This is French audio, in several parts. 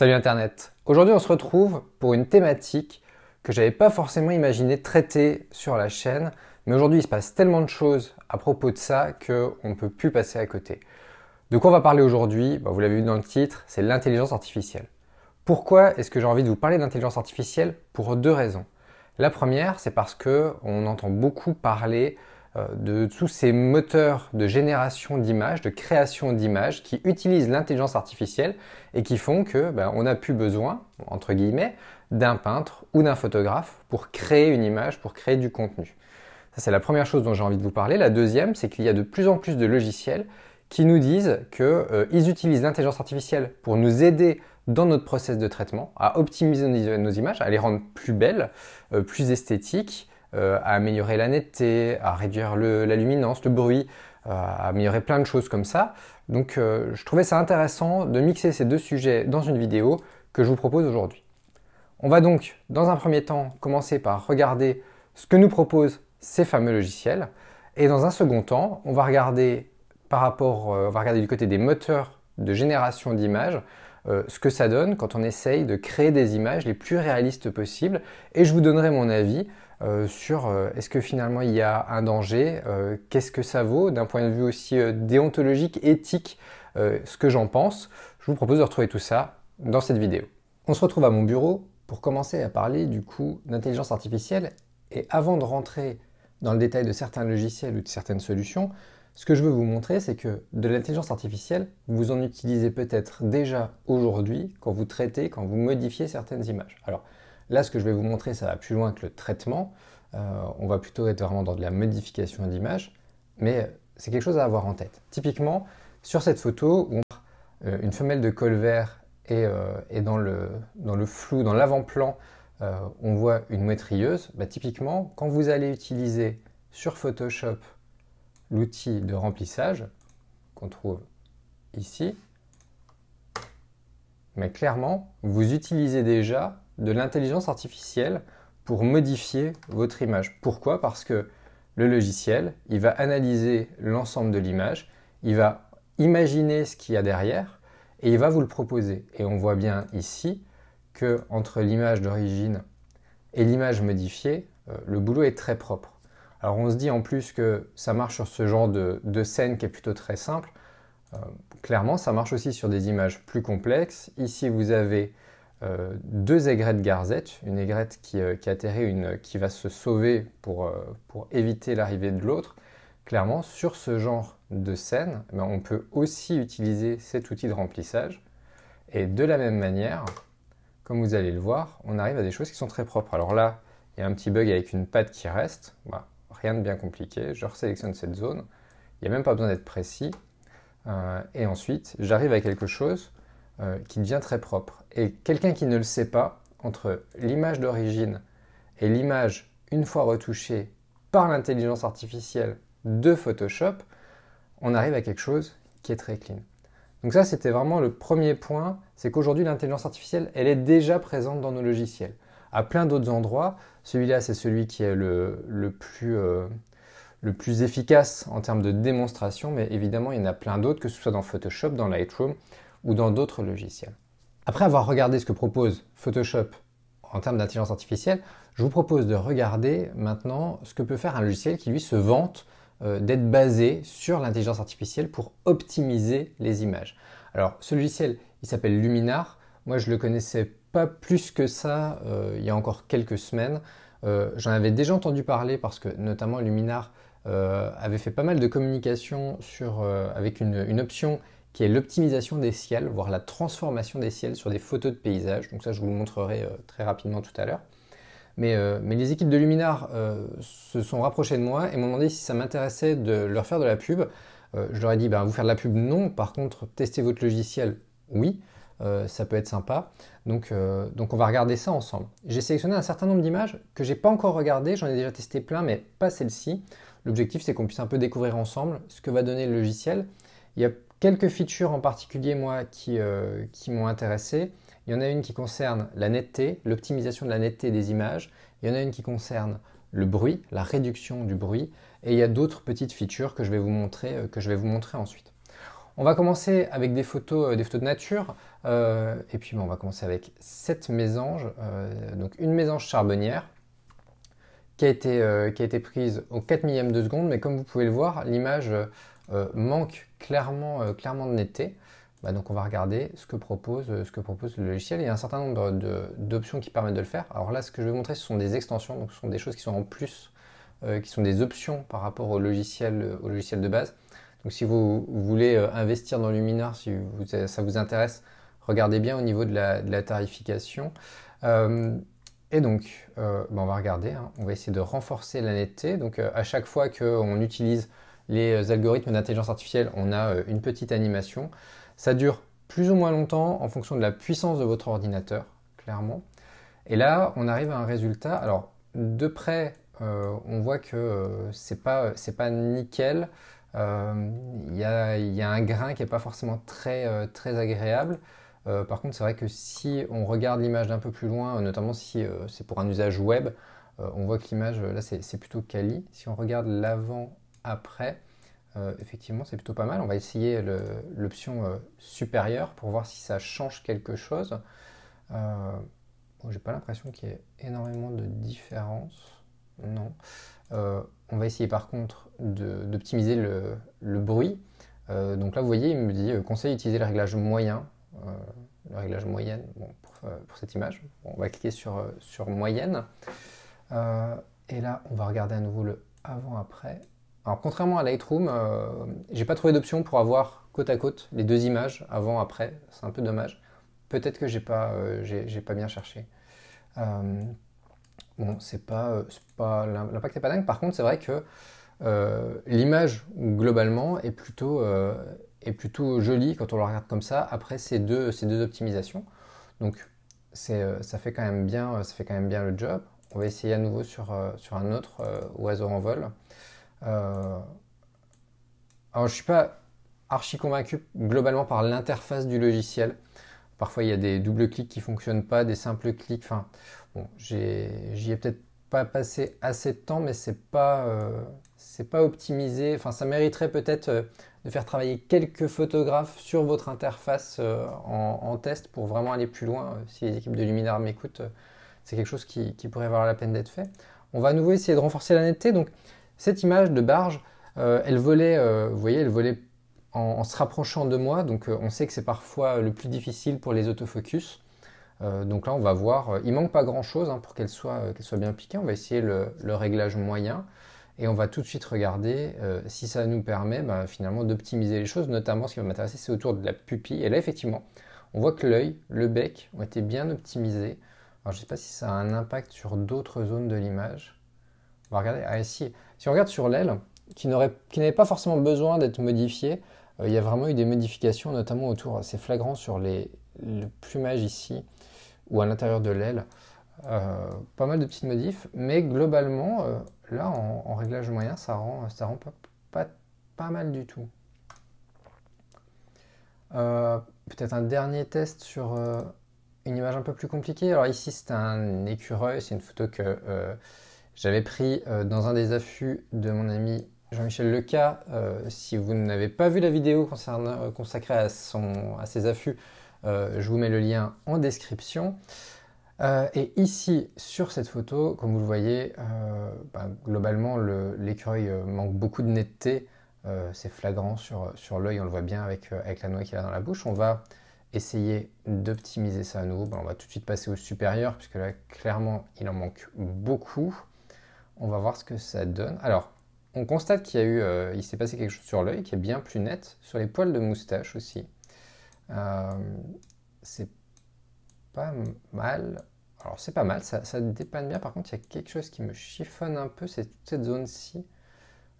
Salut Internet. Aujourd'hui, on se retrouve pour une thématique que j'avais pas forcément imaginé traiter sur la chaîne, mais aujourd'hui, il se passe tellement de choses à propos de ça que on peut plus passer à côté. De quoi on va parler aujourd'hui bah, Vous l'avez vu dans le titre, c'est l'intelligence artificielle. Pourquoi est-ce que j'ai envie de vous parler d'intelligence artificielle Pour deux raisons. La première, c'est parce que on entend beaucoup parler euh, de tous ces moteurs de génération d'images, de création d'images qui utilisent l'intelligence artificielle et qui font que ben, on n'a plus besoin, entre guillemets, d'un peintre ou d'un photographe pour créer une image, pour créer du contenu. Ça, c'est la première chose dont j'ai envie de vous parler. La deuxième, c'est qu'il y a de plus en plus de logiciels qui nous disent qu'ils euh, utilisent l'intelligence artificielle pour nous aider dans notre process de traitement, à optimiser nos images, à les rendre plus belles, euh, plus esthétiques, euh, à améliorer la netteté, à réduire la luminance, le bruit, euh, à améliorer plein de choses comme ça. Donc euh, je trouvais ça intéressant de mixer ces deux sujets dans une vidéo que je vous propose aujourd'hui. On va donc, dans un premier temps, commencer par regarder ce que nous proposent ces fameux logiciels. Et dans un second temps, on va regarder par rapport, on va regarder du côté des moteurs de génération d'images, ce que ça donne quand on essaye de créer des images les plus réalistes possibles. Et je vous donnerai mon avis euh, sur euh, est-ce que finalement il y a un danger, euh, qu'est-ce que ça vaut d'un point de vue aussi déontologique, éthique, ce que j'en pense. Je vous propose de retrouver tout ça dans cette vidéo. On se retrouve à mon bureau pour commencer à parler du coup d'intelligence artificielle et avant de rentrer dans le détail de certains logiciels ou de certaines solutions, ce que je veux vous montrer, c'est que de l'intelligence artificielle, vous en utilisez peut-être déjà aujourd'hui quand vous traitez, quand vous modifiez certaines images. Alors, Là, ce que je vais vous montrer, ça va plus loin que le traitement. Euh, on va plutôt être vraiment dans de la modification d'image, mais c'est quelque chose à avoir en tête. Typiquement, sur cette photo, où on, voit euh, une femelle de col vert et, euh, dans, le, flou, dans l'avant-plan, on voit une moitrieuse. Bah, typiquement, quand vous allez utiliser sur Photoshop l'outil de remplissage qu'on trouve ici, mais clairement, vous utilisez déjà de l'intelligence artificielle pour modifier votre image. Pourquoi Parce que le logiciel, il va analyser l'ensemble de l'image, il va imaginer ce qu'il y a derrière et il va vous le proposer. Et on voit bien ici que entre l'image d'origine et l'image modifiée, euh, le boulot est très propre. Alors on se dit en plus que ça marche sur ce genre de, scène qui est plutôt très simple. Euh, clairement, ça marche aussi sur des images plus complexes. Ici, vous avez euh, deux aigrettes garzettes, une aigrette qui, euh, qui une qui va se sauver pour, euh, pour éviter l'arrivée de l'autre. Clairement, sur ce genre de scène, eh ben, on peut aussi utiliser cet outil de remplissage. Et de la même manière, comme vous allez le voir, on arrive à des choses qui sont très propres. Alors là, il y a un petit bug avec une patte qui reste. Bah, rien de bien compliqué. Je resélectionne cette zone. Il n'y a même pas besoin d'être précis. et ensuite, j'arrive à quelque chose euh, qui devient très propre. Et quelqu'un qui ne le sait pas, entre l'image d'origine et l'image une fois retouchée par l'intelligence artificielle de Photoshop, on arrive à quelque chose qui est très clean. Donc ça, c'était vraiment le premier point, c'est qu'aujourd'hui, l'intelligence artificielle, elle est déjà présente dans nos logiciels. À plein d'autres endroits, celui-là, c'est celui qui est le, le plus, euh, le plus efficace en termes de démonstration, mais évidemment, il y en a plein d'autres, que ce soit dans Photoshop, dans Lightroom, ou dans d'autres logiciels. Après avoir regardé ce que propose Photoshop en termes d'intelligence artificielle, je vous propose de regarder maintenant ce que peut faire un logiciel qui lui se vante euh, d'être basé sur l'intelligence artificielle pour optimiser les images. Alors ce logiciel, il s'appelle Luminar. Moi, je le connaissais pas plus que ça euh, il y a encore quelques semaines. Euh, j'en avais déjà entendu parler parce que notamment Luminar avait fait pas mal de communication sur, avec une option qui est l'optimisation des ciels, voire la transformation des ciels sur des photos de paysages. Donc ça, je vous le montrerai euh, très rapidement tout à l'heure. Mais, euh, mais, les équipes de Luminar euh, se sont rapprochées de moi et m'ont demandé si ça m'intéressait de leur faire de la pub. je leur ai dit, ben, vous faire de la pub, non. Par contre, tester votre logiciel, oui. ça peut être sympa. Donc, donc on va regarder ça ensemble. J'ai sélectionné un certain nombre d'images que j'ai pas encore regardées. J'en ai déjà testé plein, mais pas celle-ci. L'objectif, c'est qu'on puisse un peu découvrir ensemble ce que va donner le logiciel. Il y a quelques features en particulier, moi, euh, qui, m'ont intéressé. Il y en a une qui concerne la netteté, l'optimisation de la netteté des images. Il y en a une qui concerne le bruit, la réduction du bruit. Et il y a d'autres petites features que je vais vous montrer, euh, que je vais vous montrer ensuite. On va commencer avec des photos, euh, des photos de nature. et puis, on va commencer avec cette mésange, donc, une mésange charbonnière qui a été, qui a été prise au 4 millième de seconde. Mais comme vous pouvez le voir, l'image euh, manque clairement, euh, clairement de netteté, bah, donc on va regarder ce que, propose, euh, ce que propose le logiciel. Il y a un certain nombre d'options qui permettent de le faire. Alors là, ce que je vais vous montrer, ce sont des extensions, donc ce sont des choses qui sont en plus, qui sont des options par rapport au logiciel, au logiciel de base. Donc si vous, voulez investir dans Luminar, si ça vous intéresse, regardez bien au niveau de la, de la tarification. Et donc, bah, on va regarder, hein. on va essayer de renforcer la netteté. Donc, à chaque fois qu'on utilise les euh, algorithmes d'intelligence artificielle, on a euh, une petite animation. Ça dure plus ou moins longtemps en fonction de la puissance de votre ordinateur, clairement. Et là, on arrive à un résultat. Alors, de près, euh, on voit que c'est pas, pas nickel. Il y, a, un grain qui n'est pas forcément très, très agréable. par contre, c'est vrai que si on regarde l'image d'un peu plus loin, notamment si c'est pour un usage web, on voit que l'image, là, c'est plutôt quali. Si on regarde l'avant après, euh, effectivement, c'est plutôt pas mal. On va essayer l'option euh, supérieure pour voir si ça change quelque chose. Euh, oh, J'ai pas l'impression qu'il y ait énormément de différence. Non. Euh, on va essayer par contre d'optimiser le, bruit. donc là, vous voyez, il me dit conseil d'utiliser le réglage moyen, le réglage moyenne pour, cette image. on va cliquer sur, sur moyenne. et là, on va regarder à nouveau le avant-après alors contrairement à Lightroom, euh, j'ai pas trouvé d'option pour avoir côte à côte les deux images avant après. C'est un peu dommage. Peut-être que j'ai pas euh, pas bien cherché. Euh, bon, c'est pas, l'impact n'est pas dingue. Par contre, c'est vrai que l'image globalement est plutôt est plutôt jolie quand on la regarde comme ça après ces deux optimisations. Donc ça fait quand même bien ça fait quand même bien le job. On va essayer à nouveau sur, sur un autre oiseau en vol. Euh, alors, je ne suis pas archi convaincu globalement par l'interface du logiciel. Parfois, il y a des doubles clics qui ne fonctionnent pas, des simples clics. Enfin, bon, j'y ai, peut-être pas passé assez de temps, mais c'est pas, euh, c'est pas optimisé. Enfin, ça mériterait peut-être euh, de faire travailler quelques photographes sur votre interface en, test pour vraiment aller plus loin. Si les équipes de Luminar m'écoutent, c'est quelque chose qui, pourrait avoir la peine d'être fait. On va à nouveau essayer de renforcer la netteté. Donc, cette image de barge, euh, elle volait, euh, vous voyez, elle volait en, se rapprochant de moi. Donc euh, on sait que c'est parfois le plus difficile pour les autofocus. donc là, on va voir, il manque pas grand-chose hein, pour qu'elle soit, bien piquée. On va essayer le, réglage moyen et on va tout de suite regarder si ça nous permet bah, finalement d'optimiser les choses. Notamment, ce qui va m'intéresser, c'est autour de la pupille. Et là, effectivement, on voit que l'œil, le bec ont été bien optimisés. Alors, je ne sais pas si ça a un impact sur d'autres zones de l'image. On ici. Ah, si on regarde sur l'aile, qui n'avait pas forcément besoin d'être modifiée, euh, il y a vraiment eu des modifications, notamment autour, euh, c'est flagrant sur les, le plumage ici, ou à l'intérieur de l'aile. Euh, pas mal de petites modifs, mais globalement, là, en, réglage moyen, ça rend, ça rend pas, pas, pas mal du tout. Peut-être un dernier test sur une image un peu plus compliquée. Alors ici, c'est un écureuil, c'est une photo que j'avais pris euh, dans un des affûts de mon ami Jean-Michel Leca. Euh, si vous n'avez pas vu la vidéo euh, consacrée à, son, à ses affûts, je vous mets le lien en description. et ici, sur cette photo, comme vous le voyez, bah, globalement, l'écureuil manque beaucoup de netteté. C'est flagrant sur, sur l'œil, on le voit bien avec, avec la noix qu'il a dans la bouche. On va essayer d'optimiser ça à nouveau. Bah, on va tout de suite passer au supérieur, puisque là, clairement, il en manque beaucoup. On va voir ce que ça donne. Alors, on constate qu'il y a eu, euh, il s'est passé quelque chose sur l'œil qui est bien plus net, sur les poils de moustache aussi. Euh, c'est pas mal. Alors c'est pas mal, ça, dépanne bien. Par contre, il y a quelque chose qui me chiffonne un peu, c'est toute cette zone-ci.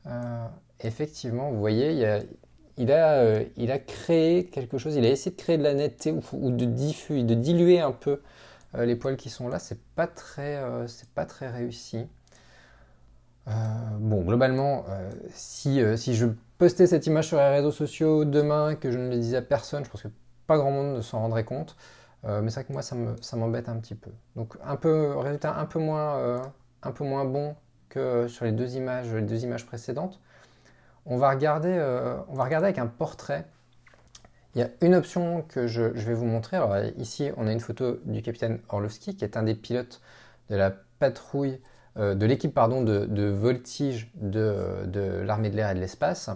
Euh, effectivement, vous voyez, il, a, créé quelque chose. Il a essayé de créer de la netteté ou, de, diffuser, de diluer un peu les poils qui sont là. C'est pas c'est pas très réussi. Euh, bon, globalement, euh, si, euh, si je postais cette image sur les réseaux sociaux demain, que je ne le disais à personne, je pense que pas grand monde ne s'en rendrait compte. mais c'est vrai que moi, ça, ça m'embête un petit peu. Donc, un peu, résultat un peu moins, un peu moins bon que sur les deux images, les deux images précédentes. On va, regarder, on va regarder avec un portrait. Il y a une option que je, je vais vous montrer. Alors, ici, on a une photo du capitaine Orlovski, qui est un des pilotes de la patrouille euh, de l'équipe pardon de, de, voltige de, l'armée de l'air et de l'espace.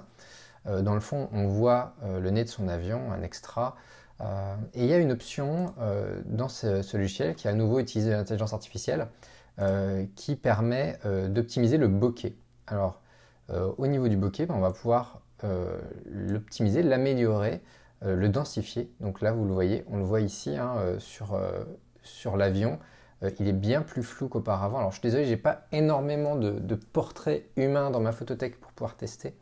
Euh, dans le fond, on voit euh, le nez de son avion, un extra. et il y a une option dans ce, logiciel qui a à nouveau utilisé l'intelligence artificielle qui permet d'optimiser le bokeh. Alors, au niveau du bokeh, ben, on va pouvoir l'optimiser, l'améliorer, le densifier. Donc là, vous le voyez, on le voit ici hein, sur l'avion. Euh, il est bien plus flou qu'auparavant. Alors je suis désolé, j'ai pas énormément de, portraits humains dans ma photothèque pour pouvoir tester.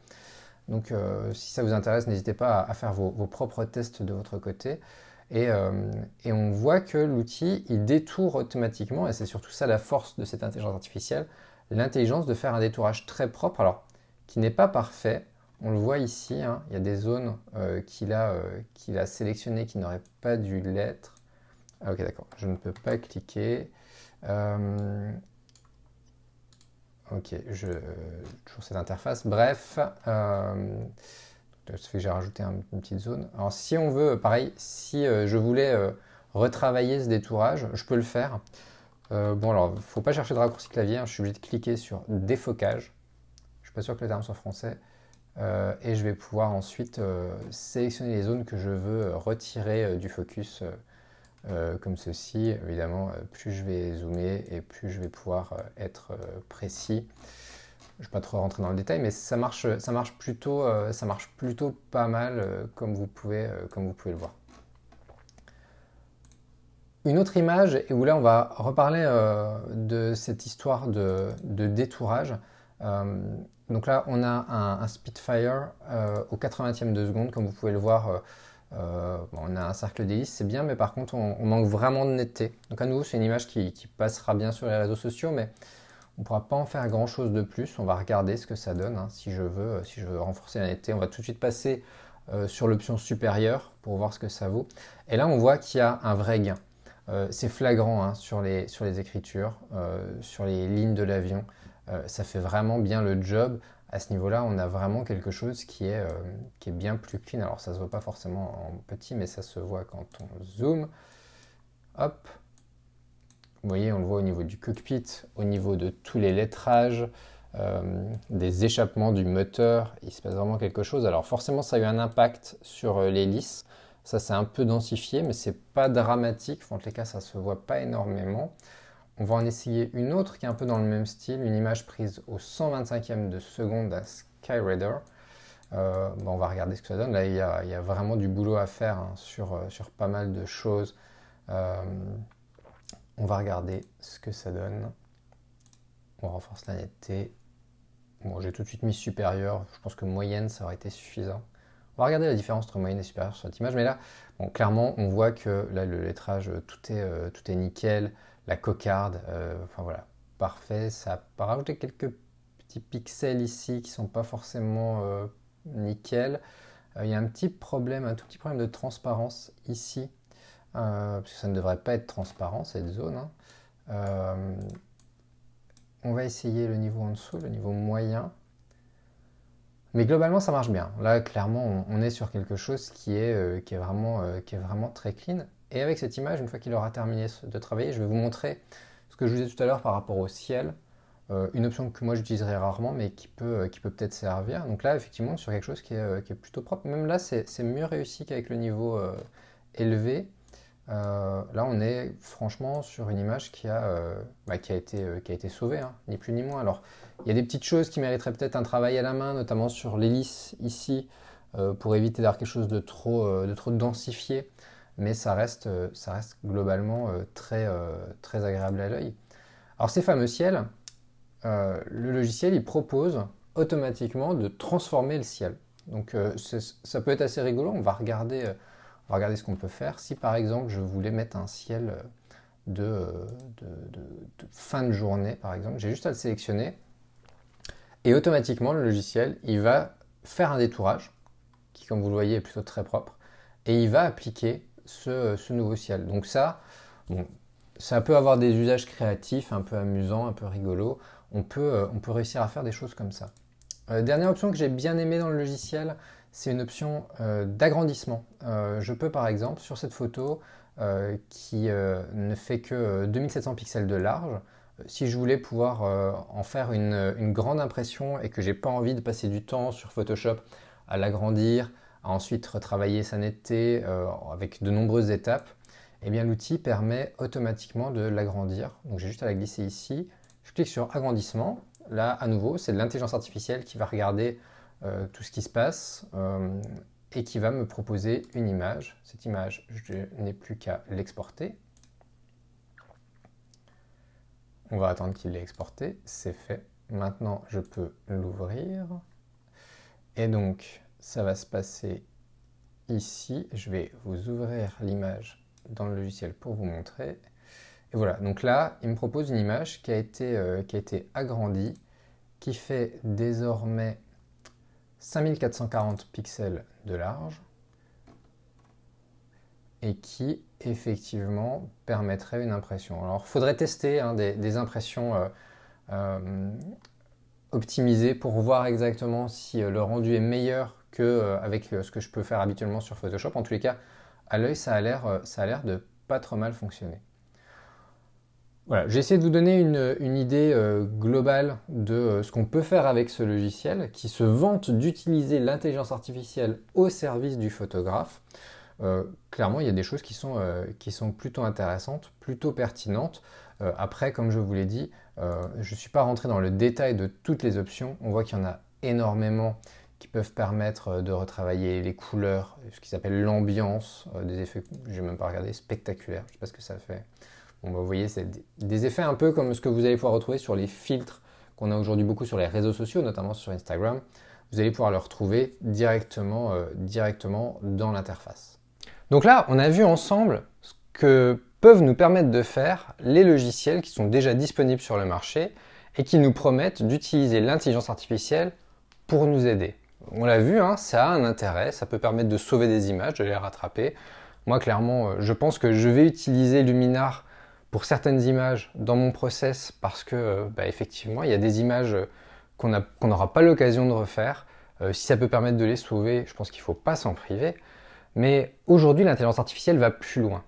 Donc euh, si ça vous intéresse, n'hésitez pas à, faire vos, propres tests de votre côté. Et, euh, on voit que l'outil, il détourne automatiquement, et c'est surtout ça la force de cette intelligence artificielle, l'intelligence de faire un détourage très propre, alors qui n'est pas parfait, on le voit ici, hein. il y a des zones qu'il a, a sélectionnées qui n'auraient pas dû l'être. Ah, ok d'accord, je ne peux pas cliquer. Euh, ok, je... toujours cette interface. Bref, euh, ça fait que j'ai rajouté une petite zone. Alors si on veut, pareil, si euh, je voulais retravailler ce détourage, je peux le faire. bon alors, faut pas chercher de raccourci clavier, hein. je suis obligé de cliquer sur défocage. Je ne suis pas sûr que les termes soient français. et je vais pouvoir ensuite sélectionner les zones que je veux retirer du focus euh, comme ceci. Évidemment, euh, plus je vais zoomer et plus je vais pouvoir euh, être précis. Je ne vais pas trop rentrer dans le détail, mais ça marche, ça marche, plutôt, ça marche plutôt pas mal comme, vous pouvez, comme vous pouvez le voir. Une autre image, et où là on va reparler de cette histoire de, de détourage. donc là on a un, un Spitfire au 80e de seconde, comme vous pouvez le voir euh, on a un cercle d'hélice, c'est bien, mais par contre, on, manque vraiment de netteté. Donc, à nouveau, c'est une image qui, passera bien sur les réseaux sociaux, mais on ne pourra pas en faire grand chose de plus. On va regarder ce que ça donne. Hein, si, je veux, si je veux renforcer la netteté, on va tout de suite passer euh, sur l'option supérieure pour voir ce que ça vaut. Et là, on voit qu'il y a un vrai gain. Euh, c'est flagrant hein, sur les écritures, sur les lignes de l'avion. ça fait vraiment bien le job à ce niveau-là, on a vraiment quelque chose qui est, euh, qui est bien plus clean. Alors, ça se voit pas forcément en petit, mais ça se voit quand on zoome. Hop. Vous voyez, on le voit au niveau du cockpit, au niveau de tous les lettrages, euh, des échappements du moteur. Il se passe vraiment quelque chose. Alors, forcément, ça a eu un impact sur euh, l'hélice. Ça, c'est un peu densifié, mais ce c'est pas dramatique. En tous les cas, ça ne se voit pas énormément. On va en essayer une autre qui est un peu dans le même style, une image prise au 125e de seconde à Skyrider. Euh, bah, on va regarder ce que ça donne. Là, il y a, vraiment du boulot à faire hein, euh, sur, pas mal de choses. Euh, on va regarder ce que ça donne. On renforce la netteté. Bon, j'ai tout de suite mis supérieur. Je pense que moyenne, ça aurait été suffisant. On va regarder la différence entre moyenne et supérieure sur cette image. Mais là, clairement, on voit que là, le lettrage, tout est, tout est nickel la cocarde. Euh, enfin voilà, parfait. Ça a rajouté quelques petits pixels ici qui sont pas forcément euh, nickel. Euh, il y a un petit problème, un tout petit problème de transparence ici, parce que ça ne devrait pas être transparent cette zone. Hein. on va essayer le niveau en dessous, le niveau moyen. Mais globalement, ça marche bien. Là, clairement, on, est sur quelque chose qui est, qui est, vraiment, qui est vraiment très clean. Et avec cette image, une fois qu'il aura terminé de travailler, je vais vous montrer ce que je vous disais tout à l'heure par rapport au ciel, euh, une option que moi j'utiliserai rarement mais qui peut, euh, qui peut peut-être servir. Donc là, effectivement, sur quelque chose qui est, euh, plutôt propre. Même là, c'est mieux réussi qu'avec le niveau élevé. là, on est franchement sur une image qui a, bah, été, sauvée, hein. ni plus ni moins. Alors, il y a des petites choses qui mériteraient peut-être un travail à la main, notamment sur l'hélice ici, pour éviter d'avoir quelque chose de trop densifié mais ça reste, euh, ça reste globalement euh, très, euh, très agréable à l'œil. Alors ces fameux ciels, le logiciel il propose automatiquement de transformer le ciel. Donc ça peut être assez rigolo, on va regarder, regarder ce qu'on peut faire. Si par exemple je voulais mettre un ciel de, fin de journée, par exemple, j'ai juste à le sélectionner et automatiquement le logiciel il va faire un détourage qui comme vous le voyez est plutôt très propre et il va appliquer ce, nouveau ciel. Donc ça, ça peut avoir des usages créatifs, un peu amusants, un peu rigolos. On peut, euh, on peut réussir à faire des choses comme ça. Euh, dernière option que j'ai bien aimée dans le logiciel, c'est une option euh, d'agrandissement. je peux par exemple, sur cette photo qui ne fait que 2700 pixels de large, si je voulais pouvoir en faire une, une, grande impression et que j'ai pas envie de passer du temps sur Photoshop à l'agrandir, ensuite retravailler sa netteté euh, avec de nombreuses étapes, et eh bien l'outil permet automatiquement de l'agrandir. Donc j'ai juste à la glisser ici, je clique sur agrandissement. Là, à nouveau, c'est de l'intelligence artificielle qui va regarder euh, tout ce qui se passe euh, et qui va me proposer une image. Cette image, je n'ai plus qu'à l'exporter. On va attendre qu'il l'ait exporté, c'est fait. Maintenant, je peux l'ouvrir. Et donc, ça va se passer ici. Je vais vous ouvrir l'image dans le logiciel pour vous montrer. Et voilà, donc là, il me propose une image qui a été, euh, qui a été agrandie, qui fait désormais 5440 pixels de large et qui effectivement permettrait une impression. Alors, il faudrait tester hein, des, impressions euh, euh, optimisées pour voir exactement si le rendu est meilleur que euh, avec euh, ce que je peux faire habituellement sur Photoshop. En tous les cas, à l'œil, ça a l'air euh, de pas trop mal fonctionner. Voilà, j'ai essayé de vous donner une, idée globale de ce qu'on peut faire avec ce logiciel qui se vante d'utiliser l'intelligence artificielle au service du photographe. clairement, il y a des choses qui sont, qui sont plutôt intéressantes, plutôt pertinentes. après, comme je vous l'ai dit, je ne suis pas rentré dans le détail de toutes les options. On voit qu'il y en a énormément qui peuvent permettre euh, de retravailler les couleurs, ce qui s'appelle l'ambiance, euh, des effets, je n'ai même pas regardé, spectaculaires, je ne sais pas ce que ça fait. Bon, bah, vous voyez, c'est des effets un peu comme ce que vous allez pouvoir retrouver sur les filtres qu'on a aujourd'hui beaucoup sur les réseaux sociaux, notamment sur Instagram. Vous allez pouvoir le retrouver directement, euh, directement dans l'interface. Donc là, on a vu ensemble ce que peuvent nous permettre de faire les logiciels qui sont déjà disponibles sur le marché et qui nous promettent d'utiliser l'intelligence artificielle pour nous aider. On l'a vu, hein, ça a un intérêt, ça peut permettre de sauver des images, de les rattraper. Moi, clairement, euh, je pense que je vais utiliser Luminar pour certaines images dans mon process parce que, euh, bah, effectivement, il y a des images qu'on n'aura pas l'occasion de refaire. Euh, si ça peut permettre de les sauver, je pense qu'il ne faut pas s'en priver. Mais aujourd'hui, l'intelligence artificielle va plus loin.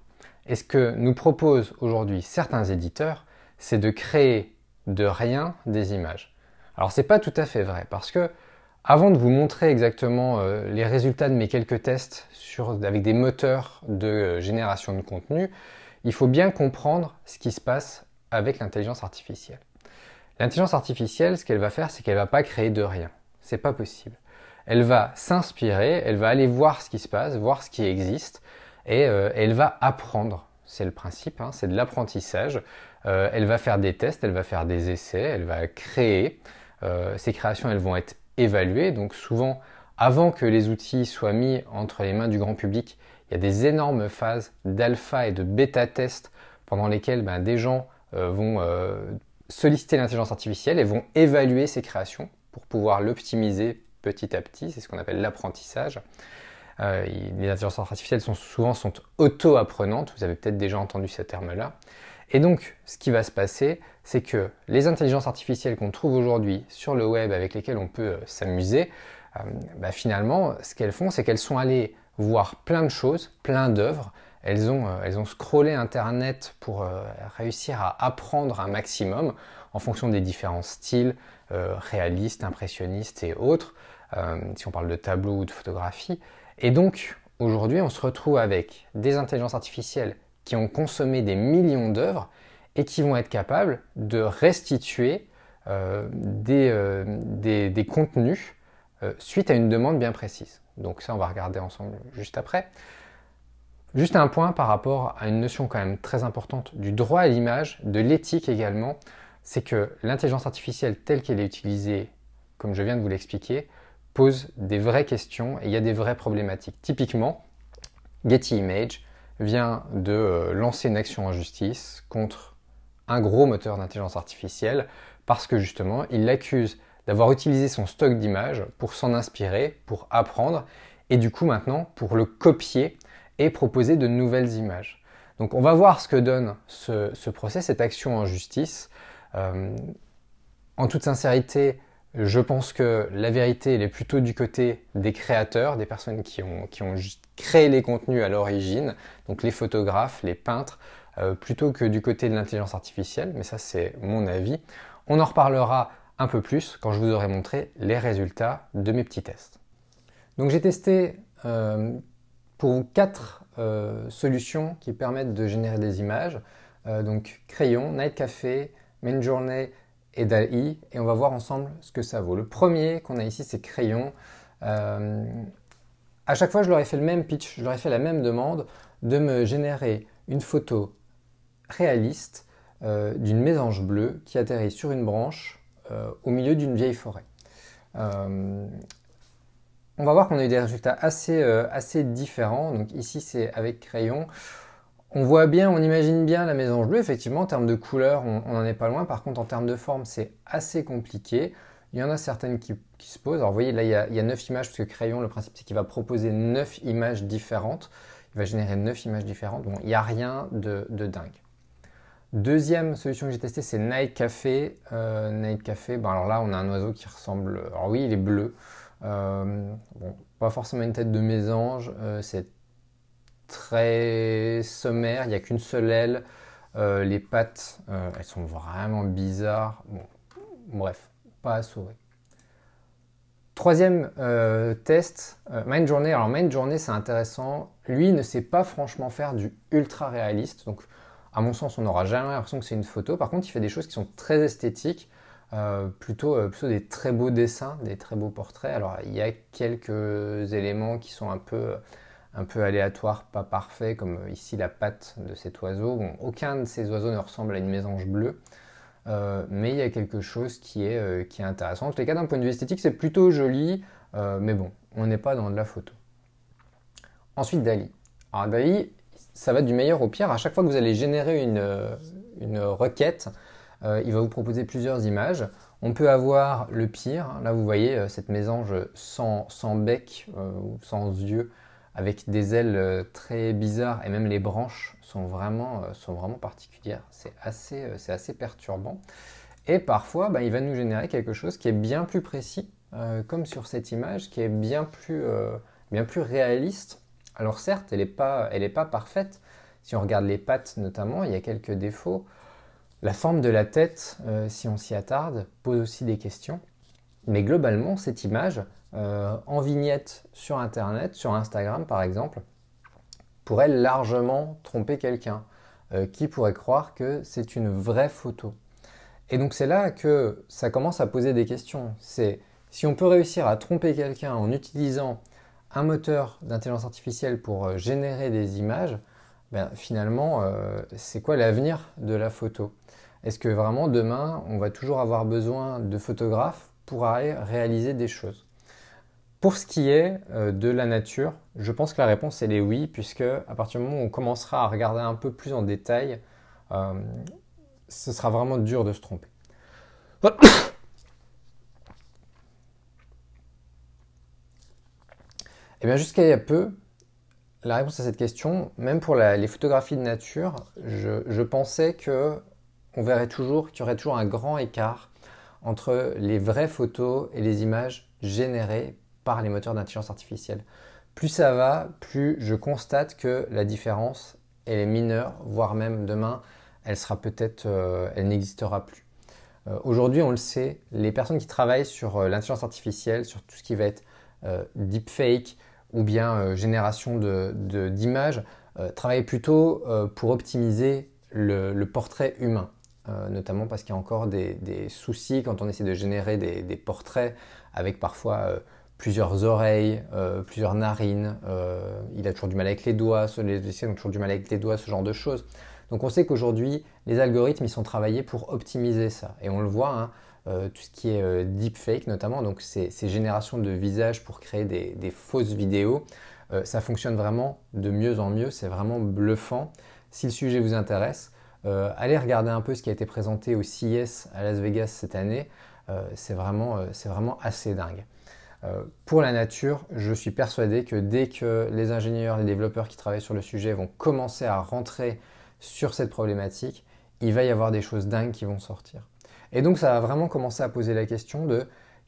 Et ce que nous proposent aujourd'hui certains éditeurs, c'est de créer de rien des images. Alors, ce c'est pas tout à fait vrai parce que avant de vous montrer exactement euh, les résultats de mes quelques tests sur, avec des moteurs de euh, génération de contenu, il faut bien comprendre ce qui se passe avec l'intelligence artificielle. L'intelligence artificielle, ce qu'elle va faire, c'est qu'elle va pas créer de rien. C'est pas possible. Elle va s'inspirer, elle va aller voir ce qui se passe, voir ce qui existe, et euh, elle va apprendre. C'est le principe, hein, c'est de l'apprentissage. elle va faire des tests, elle va faire des essais, elle va créer. ces créations, elles vont être évaluer. Donc souvent, avant que les outils soient mis entre les mains du grand public, il y a des énormes phases d'alpha et de bêta test pendant lesquelles ben, des gens euh, vont euh, solliciter l'intelligence artificielle et vont évaluer ces créations pour pouvoir l'optimiser petit à petit. C'est ce qu'on appelle l'apprentissage. Euh, les intelligences artificielles sont souvent sont auto-apprenantes. Vous avez peut-être déjà entendu ce terme-là. Et donc, ce qui va se passer, c'est que les intelligences artificielles qu'on trouve aujourd'hui sur le web avec lesquelles on peut euh, s'amuser, euh, bah, finalement, ce qu'elles font, c'est qu'elles sont allées voir plein de choses, plein d'œuvres. Elles ont, euh, scrollé Internet pour réussir à apprendre un maximum en fonction des différents styles, réalistes, impressionnistes et autres, si on parle de tableau ou de photographie. Et donc, aujourd'hui, on se retrouve avec des intelligences artificielles qui ont consommé des millions d'œuvres et qui vont être capables de restituer euh, euh, des, contenus euh, suite à une demande bien précise. Donc ça, on va regarder ensemble juste après. Juste un point par rapport à une notion quand même très importante du droit à l'image, de l'éthique également, c'est que l'intelligence artificielle telle qu'elle est utilisée, comme je viens de vous l'expliquer, pose des vraies questions et il y a des vraies problématiques. Typiquement, Getty Image vient de lancer une action en justice contre un gros moteur d'intelligence artificielle parce que justement, il l'accuse d'avoir utilisé son stock d'images pour s'en inspirer, pour apprendre et du coup maintenant pour le copier et proposer de nouvelles images. Donc on va voir ce que donne ce, procès, cette action en justice. Euh, en toute sincérité, je pense que la vérité, elle est plutôt du côté des créateurs, des personnes qui ont, qui ont créé les contenus à l'origine, donc les photographes, les peintres, euh, plutôt que du côté de l'intelligence artificielle, mais ça c'est mon avis. On en reparlera un peu plus quand je vous aurai montré les résultats de mes petits tests. Donc j'ai testé euh, pour quatre euh, solutions qui permettent de générer des images. donc Crayon, Night Café, Journée et DALI. Et on va voir ensemble ce que ça vaut. Le premier qu'on a ici c'est Crayon. à chaque fois je leur ai fait le même pitch, je leur ai fait la même demande de me générer une photo réaliste euh, d'une mésange bleue qui atterrit sur une branche euh, au milieu d'une vieille forêt. Euh, on va voir qu'on a eu des résultats assez, assez différents. Donc ici, c'est avec crayon. On voit bien, on imagine bien la mésange bleue. Effectivement, en termes de couleur, on n'en est pas loin. Par contre, en termes de forme, c'est assez compliqué. Il y en a certaines qui, se posent. Alors, vous voyez, là, il y, a, 9 images, parce que Crayon, le principe, c'est qu'il va proposer 9 images différentes. Il va générer 9 images différentes. Bon, il n'y a rien de dingue. Deuxième solution que j'ai testée, c'est Night Café. Euh, Night Café, ben alors là, on a un oiseau qui ressemble. Alors oui, il est bleu. Euh, bon, pas forcément une tête de mésange. Euh, c'est très sommaire. Il n'y a qu'une seule aile. les pattes, elles sont vraiment bizarres. Bon, bref, pas à sauver. Troisième test, Mind Journey. Alors Mind Journey, c'est intéressant. Lui ne sait pas franchement faire du ultra réaliste. Donc à mon sens, on n'aura jamais l'impression que c'est une photo. Par contre, il fait des choses qui sont très esthétiques, euh, euh, plutôt, des très beaux dessins, des très beaux portraits. Alors, il y a quelques éléments qui sont un peu, euh, un peu aléatoires, pas parfaits, comme ici la patte de cet oiseau. aucun de ces oiseaux ne ressemble à une mésange bleue. mais il y a quelque chose qui est, qui est intéressant. En tous les cas, d'un point de vue esthétique, c'est plutôt joli, mais bon, on n'est pas dans de la photo. Ensuite, Dali. Alors, Dali, ça va du meilleur au pire. À chaque fois que vous allez générer une, euh, requête, euh, il va vous proposer plusieurs images. On peut avoir le pire. Là, vous voyez euh, cette mésange sans, bec ou sans yeux, avec des ailes très bizarres et même les branches sont vraiment, sont vraiment particulières. C'est assez, assez, perturbant. Et parfois, bah, il va nous générer quelque chose qui est bien plus précis, comme sur cette image, qui est bien plus, bien plus réaliste alors certes, elle n'est pas, elle est pas parfaite. Si on regarde les pattes notamment, il y a quelques défauts. La forme de la tête, euh, si on s'y attarde, pose aussi des questions. Mais globalement, cette image, euh, en vignette sur Internet, sur Instagram par exemple, pourrait largement tromper quelqu'un euh, qui pourrait croire que c'est une vraie photo. Et donc c'est là que ça commence à poser des questions. C'est si on peut réussir à tromper quelqu'un en utilisant un moteur d'intelligence artificielle pour euh, générer des images, ben, finalement, euh, c'est quoi l'avenir de la photo Est-ce que vraiment demain, on va toujours avoir besoin de photographes pour aller réaliser des choses Pour ce qui est euh, de la nature, je pense que la réponse, elle est oui, puisque à partir du moment où on commencera à regarder un peu plus en détail, ce sera vraiment dur de se tromper. Eh jusqu'à il y a peu, la réponse à cette question, même pour les photographies de nature, je, pensais que on verrait toujours qu'il y aurait toujours un grand écart entre les vraies photos et les images générées par les moteurs d'intelligence artificielle. Plus ça va, plus je constate que la différence est mineure, voire même demain, elle sera peut-être, euh, elle n'existera plus. Euh, aujourd'hui, on le sait, les personnes qui travaillent sur euh, l'intelligence artificielle, sur tout ce qui va être deepfake, ou bien euh, génération d'images, de, euh, plutôt euh, pour optimiser le, portrait humain. notamment parce qu'il y a encore des, soucis quand on essaie de générer des, portraits avec parfois plusieurs oreilles, plusieurs narines, il a toujours du mal avec les doigts, les essais ont toujours du mal avec les doigts, ce genre de choses. Donc on sait qu'aujourd'hui, les algorithmes, ils sont travaillés pour optimiser ça. Et on le voit, hein, euh, tout ce qui est euh, deepfake notamment, donc ces, générations de visages pour créer des, fausses vidéos, euh, ça fonctionne vraiment de mieux en mieux, c'est vraiment bluffant. Si le sujet vous intéresse, allez regarder un peu ce qui a été présenté au CES à Las Vegas cette année, c'est vraiment, vraiment, assez dingue. Pour la nature, je suis persuadé que dès que les ingénieurs, les développeurs qui travaillent sur le sujet vont commencer à rentrer sur cette problématique, il va y avoir des choses dingues qui vont sortir. Et donc ça a vraiment commencé à poser la question de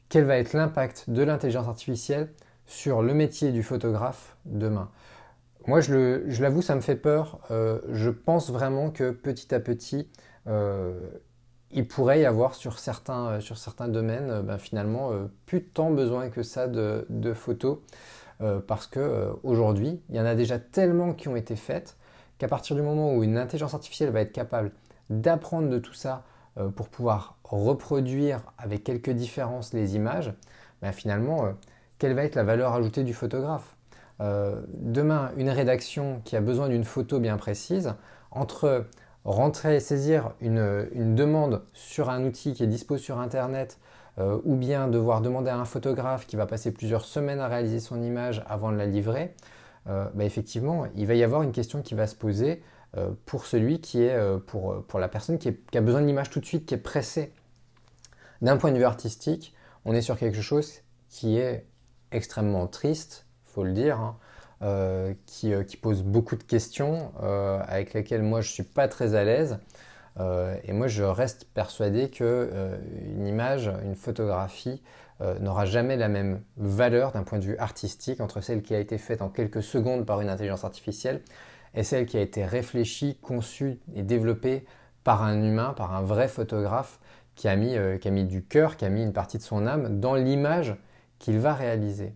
quel va être l'impact de l'intelligence artificielle sur le métier du photographe demain. Moi, je l'avoue, ça me fait peur. Euh, je pense vraiment que petit à petit, euh, il pourrait y avoir sur certains, euh, domaines, ben, finalement, plus tant besoin que ça de, photos. parce qu'aujourd'hui il y en a déjà tellement qui ont été faites qu'à partir du moment où une intelligence artificielle va être capable d'apprendre de tout ça, euh, pour pouvoir reproduire avec quelques différences les images, ben, finalement, euh, quelle va être la valeur ajoutée du photographe euh, Demain, une rédaction qui a besoin d'une photo bien précise, entre rentrer et saisir une, demande sur un outil qui est dispo sur Internet, ou bien devoir demander à un photographe qui va passer plusieurs semaines à réaliser son image avant de la livrer, ben, effectivement, il va y avoir une question qui va se poser euh, pour celui qui est, euh, euh, pour, la personne qui, a besoin de l'image tout de suite, qui est pressée. D'un point de vue artistique, on est sur quelque chose qui est extrêmement triste, il faut le dire, hein, qui, pose beaucoup de questions avec lesquelles moi je suis pas très à l'aise. et moi je reste persuadé qu'une image, une photographie n'aura jamais la même valeur d'un point de vue artistique entre celle qui a été faite en quelques secondes par une intelligence artificielle est celle qui a été réfléchie, conçue et développée par un humain, par un vrai photographe euh, qui a mis, du cœur, qui a mis une partie de son âme dans l'image qu'il va réaliser.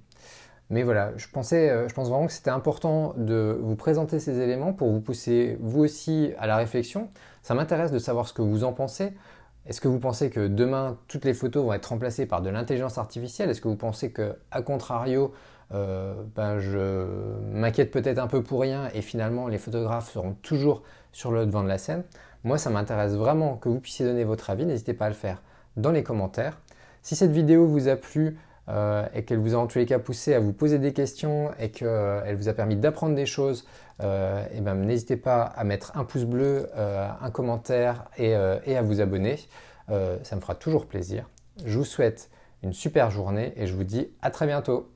Mais voilà, je, pensais, euh, je pense vraiment que c'était important de vous présenter ces éléments pour vous pousser vous aussi à la réflexion. Ça m'intéresse de savoir ce que vous en pensez. Est-ce que vous pensez que demain toutes les photos vont être remplacées par de l'intelligence artificielle Est-ce que vous pensez que, à contrario, euh, ben, je m'inquiète peut-être un peu pour rien et finalement les photographes seront toujours sur le devant de la scène. Moi, ça m'intéresse vraiment que vous puissiez donner votre avis. N'hésitez pas à le faire dans les commentaires. Si cette vidéo vous a plu euh, et qu'elle vous a en tous les cas poussé à vous poser des questions et qu'elle vous a permis d'apprendre des choses, euh, ben, n'hésitez pas à mettre un pouce bleu, un commentaire et, à vous abonner. ça me fera toujours plaisir. Je vous souhaite une super journée et je vous dis à très bientôt.